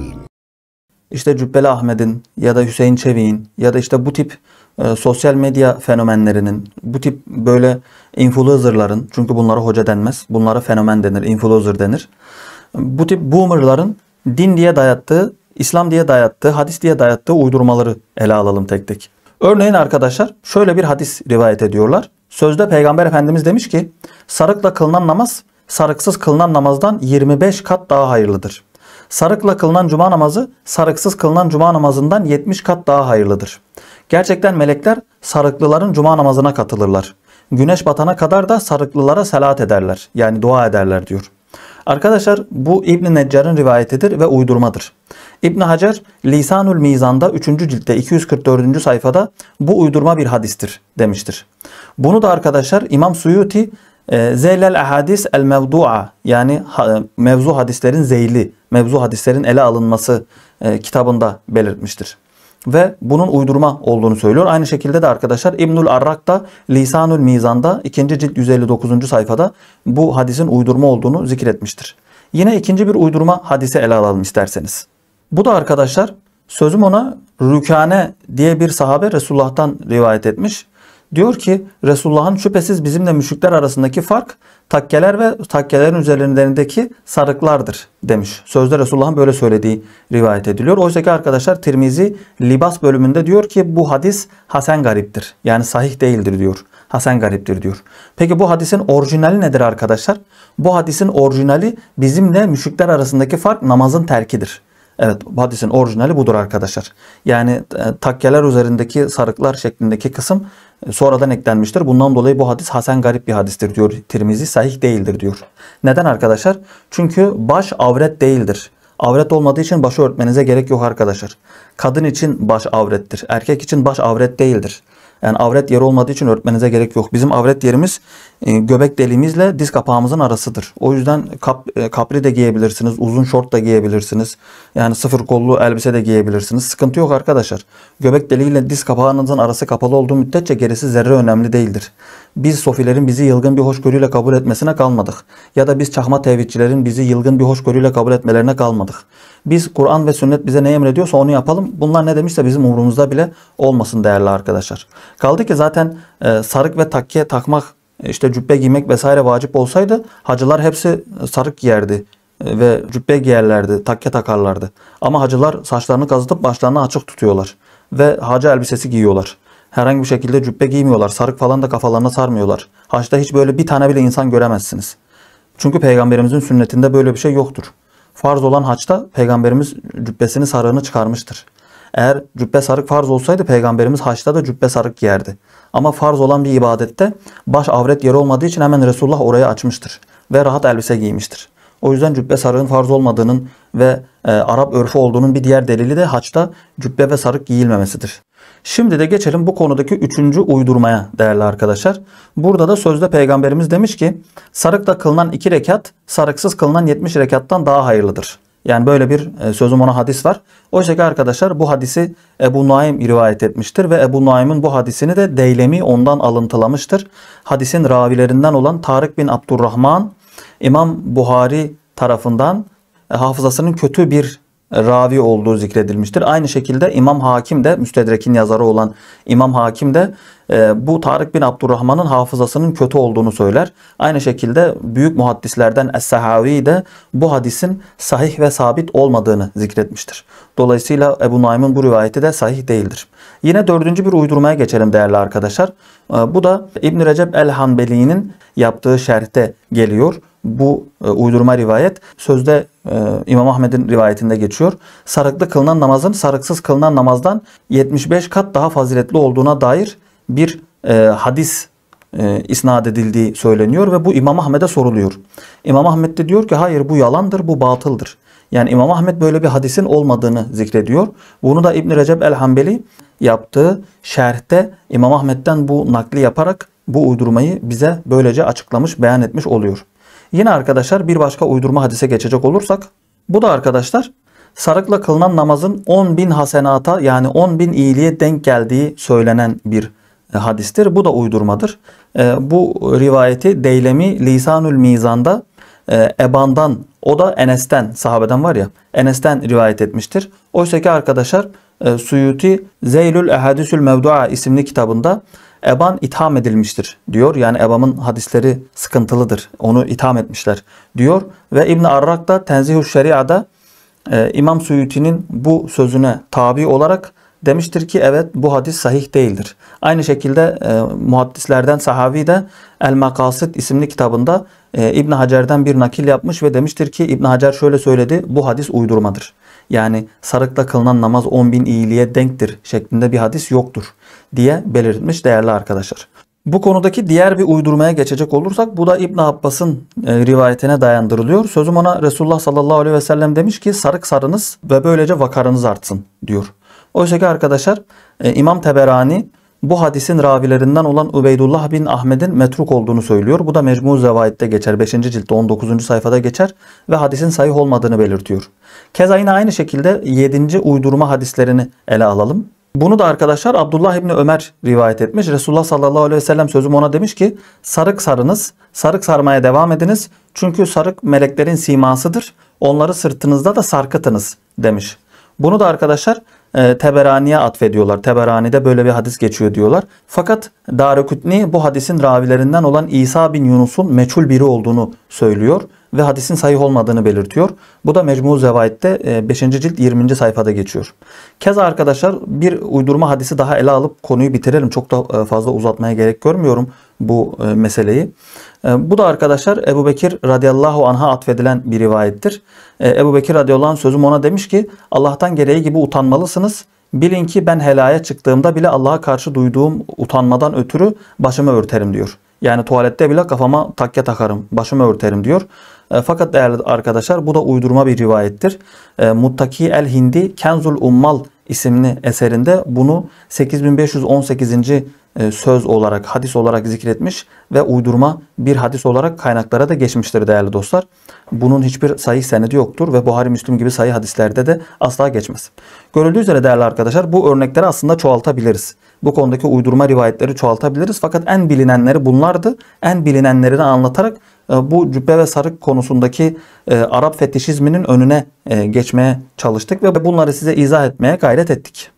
değil. İşte Cübbeli Ahmet'in ya da Hüseyin Çevik'in ya da işte bu tip e, sosyal medya fenomenlerinin, bu tip böyle influencerların, çünkü bunlara hoca denmez, bunlara fenomen denir, influencer denir. Bu tip boomerların din diye dayattığı, İslam diye dayattığı, hadis diye dayattığı uydurmaları ele alalım tek tek. Örneğin arkadaşlar şöyle bir hadis rivayet ediyorlar. Sözde Peygamber Efendimiz demiş ki sarıkla kılınan namaz sarıksız kılınan namazdan 25 kat daha hayırlıdır. Sarıkla kılınan cuma namazı sarıksız kılınan cuma namazından 70 kat daha hayırlıdır. Gerçekten melekler sarıklıların cuma namazına katılırlar. Güneş batana kadar da sarıklılara selat ederler. Yani dua ederler diyor. Arkadaşlar bu İbn Neccar'ın rivayetidir ve uydurmadır. İbn Hacer Lisanül Mizan'da 3. ciltte 244. sayfada bu uydurma bir hadistir demiştir. Bunu da arkadaşlar İmam Suyuti ee, zeylel ahadis el mevdu'a yani e, mevzu hadislerin zeyli, mevzu hadislerin ele alınması e, kitabında belirtmiştir. Ve bunun uydurma olduğunu söylüyor. Aynı şekilde de arkadaşlar İbnül Arrak da Lisanül Mizan'da 2. cilt 159. sayfada bu hadisin uydurma olduğunu zikretmiştir. Yine ikinci bir uydurma hadise ele alalım isterseniz. Bu da arkadaşlar sözüm ona Rükane diye bir sahabe Resulullah'tan rivayet etmiş. Diyor ki Resulullah'ın şüphesiz bizimle müşrikler arasındaki fark takkeler ve takkelerin üzerlerindeki sarıklardır demiş. Sözde Resulullah'ın böyle söylediği rivayet ediliyor. Oysa ki arkadaşlar Tirmizi Libas bölümünde diyor ki bu hadis Hasan gariptir. Yani sahih değildir diyor. Hasan gariptir diyor. Peki bu hadisin orijinali nedir arkadaşlar? Bu hadisin orijinali bizimle müşrikler arasındaki fark namazın terkidir. Evet hadisin orijinali budur arkadaşlar. Yani e, takkeler üzerindeki sarıklar şeklindeki kısım e, sonradan eklenmiştir. Bundan dolayı bu hadis Hasan garip bir hadistir diyor. Tirmizi sahih değildir diyor. Neden arkadaşlar? Çünkü baş avret değildir. Avret olmadığı için başı örtmenize gerek yok arkadaşlar. Kadın için baş avrettir. Erkek için baş avret değildir. Yani avret yeri olmadığı için örtmenize gerek yok. Bizim avret yerimiz e, göbek deliğimizle diz kapağımızın arasıdır. O yüzden kap, e, kapri de giyebilirsiniz. Uzun şort da giyebilirsiniz. Yani sıfır kollu elbise de giyebilirsiniz. Sıkıntı yok arkadaşlar. Göbek deliğiyle diz kapağınızın arası kapalı olduğu müddetçe gerisi zerre önemli değildir biz sofilerin bizi yılgın bir hoşgörüyle kabul etmesine kalmadık. Ya da biz çakma tevhidçilerin bizi yılgın bir hoşgörüyle kabul etmelerine kalmadık. Biz Kur'an ve sünnet bize ne emrediyorsa onu yapalım. Bunlar ne demişse bizim umurumuzda bile olmasın değerli arkadaşlar. Kaldı ki zaten e, sarık ve takke takmak, e, işte cübbe giymek vesaire vacip olsaydı hacılar hepsi sarık giyerdi e, ve cübbe giyerlerdi, takke takarlardı. Ama hacılar saçlarını kazıtıp başlarını açık tutuyorlar ve hacı elbisesi giyiyorlar. Herhangi bir şekilde cübbe giymiyorlar. Sarık falan da kafalarına sarmıyorlar. Haçta hiç böyle bir tane bile insan göremezsiniz. Çünkü peygamberimizin sünnetinde böyle bir şey yoktur. Farz olan haçta peygamberimiz cübbesini sarığını çıkarmıştır. Eğer cübbe sarık farz olsaydı peygamberimiz haçta da cübbe sarık giyerdi. Ama farz olan bir ibadette baş avret yeri olmadığı için hemen Resulullah orayı açmıştır ve rahat elbise giymiştir. O yüzden cübbe sarığın farz olmadığının ve e, Arap örfü olduğunun bir diğer delili de haçta cübbe ve sarık giyilmemesidir. Şimdi de geçelim bu konudaki üçüncü uydurmaya değerli arkadaşlar. Burada da sözde peygamberimiz demiş ki sarıkla kılınan iki rekat sarıksız kılınan 70 rekattan daha hayırlıdır. Yani böyle bir e, sözüm ona hadis var. Oysa ki arkadaşlar bu hadisi Ebu Naim rivayet etmiştir ve Ebu Naim'in bu hadisini de Deylemi ondan alıntılamıştır. Hadisin ravilerinden olan Tarık bin Abdurrahman İmam Buhari tarafından e, hafızasının kötü bir ravi olduğu zikredilmiştir. Aynı şekilde İmam Hakim de Müstedrek'in yazarı olan İmam Hakim de e, bu Tarık bin Abdurrahman'ın hafızasının kötü olduğunu söyler. Aynı şekilde büyük muhaddislerden Es-Sehavi de bu hadisin sahih ve sabit olmadığını zikretmiştir. Dolayısıyla Ebu Naim'in bu rivayeti de sahih değildir. Yine dördüncü bir uydurmaya geçelim değerli arkadaşlar. E, bu da İbn Recep el-Hanbeli'nin yaptığı şerhte geliyor bu e, uydurma rivayet sözde e, İmam Ahmed'in rivayetinde geçiyor. Sarıklı kılınan namazın sarıksız kılınan namazdan 75 kat daha faziletli olduğuna dair bir e, hadis e, isnat edildiği söyleniyor ve bu İmam Ahmed'e soruluyor. İmam Ahmed de diyor ki hayır bu yalandır, bu batıldır. Yani İmam Ahmed böyle bir hadisin olmadığını zikrediyor. Bunu da İbn Recep el-Hanbeli yaptığı şerhte İmam Ahmed'den bu nakli yaparak bu uydurmayı bize böylece açıklamış, beyan etmiş oluyor. Yine arkadaşlar bir başka uydurma hadise geçecek olursak bu da arkadaşlar sarıkla kılınan namazın 10 bin hasenata yani 10 bin iyiliğe denk geldiği söylenen bir e, hadistir. Bu da uydurmadır. E, bu rivayeti Deylemi Lisanül Mizan'da e, Eban'dan o da Enes'ten sahabeden var ya Enes'ten rivayet etmiştir. Oysa ki arkadaşlar Suyuti Zeylül Ehadisül Mevdua isimli kitabında Eban itham edilmiştir diyor. Yani Ebam'ın hadisleri sıkıntılıdır. Onu itham etmişler diyor. Ve İbn Arrak da Tenzihü Şeria'da e, İmam Suyuti'nin bu sözüne tabi olarak demiştir ki evet bu hadis sahih değildir. Aynı şekilde e, muhaddislerden sahavi de El Makasit isimli kitabında e, İbn Hacer'den bir nakil yapmış ve demiştir ki İbn Hacer şöyle söyledi bu hadis uydurmadır yani sarıkla kılınan namaz 10 bin iyiliğe denktir şeklinde bir hadis yoktur diye belirtmiş değerli arkadaşlar. Bu konudaki diğer bir uydurmaya geçecek olursak bu da İbn Abbas'ın e, rivayetine dayandırılıyor. Sözüm ona Resulullah sallallahu aleyhi ve sellem demiş ki sarık sarınız ve böylece vakarınız artsın diyor. Oysa ki arkadaşlar e, İmam Teberani bu hadisin ravilerinden olan Ubeydullah bin Ahmet'in metruk olduğunu söylüyor. Bu da Mecmu Zevaid'de geçer. 5. ciltte 19. sayfada geçer ve hadisin sayih olmadığını belirtiyor. Keza yine aynı şekilde 7. uydurma hadislerini ele alalım. Bunu da arkadaşlar Abdullah İbni Ömer rivayet etmiş. Resulullah sallallahu aleyhi ve sellem sözüm ona demiş ki sarık sarınız, sarık sarmaya devam ediniz. Çünkü sarık meleklerin simasıdır. Onları sırtınızda da sarkıtınız demiş. Bunu da arkadaşlar e, Teberani'ye atfediyorlar. Teberani'de böyle bir hadis geçiyor diyorlar. Fakat Darukutni bu hadisin ravilerinden olan İsa bin Yunus'un meçhul biri olduğunu söylüyor ve hadisin sahih olmadığını belirtiyor. Bu da Mecmu Zevaid'de 5. E, cilt 20. sayfada geçiyor. Keza arkadaşlar bir uydurma hadisi daha ele alıp konuyu bitirelim. Çok da e, fazla uzatmaya gerek görmüyorum bu e, meseleyi. Bu da arkadaşlar Ebu Bekir radıyallahu anh'a atfedilen bir rivayettir. Ebu Bekir radıyallahu anh sözüm ona demiş ki Allah'tan gereği gibi utanmalısınız. Bilin ki ben helaya çıktığımda bile Allah'a karşı duyduğum utanmadan ötürü başımı örterim diyor. Yani tuvalette bile kafama takya takarım, başımı örterim diyor. E, fakat değerli arkadaşlar bu da uydurma bir rivayettir. E, Muttaki el Hindi Kenzul Ummal isimli eserinde bunu 8518. E, söz olarak, hadis olarak zikretmiş ve uydurma bir hadis olarak kaynaklara da geçmiştir değerli dostlar. Bunun hiçbir sayı senedi yoktur ve Buhari Müslim gibi sayı hadislerde de asla geçmez. Görüldüğü üzere değerli arkadaşlar bu örnekleri aslında çoğaltabiliriz bu konudaki uydurma rivayetleri çoğaltabiliriz. Fakat en bilinenleri bunlardı. En bilinenlerini anlatarak e, bu cübbe ve sarık konusundaki e, Arap fetişizminin önüne e, geçmeye çalıştık ve bunları size izah etmeye gayret ettik.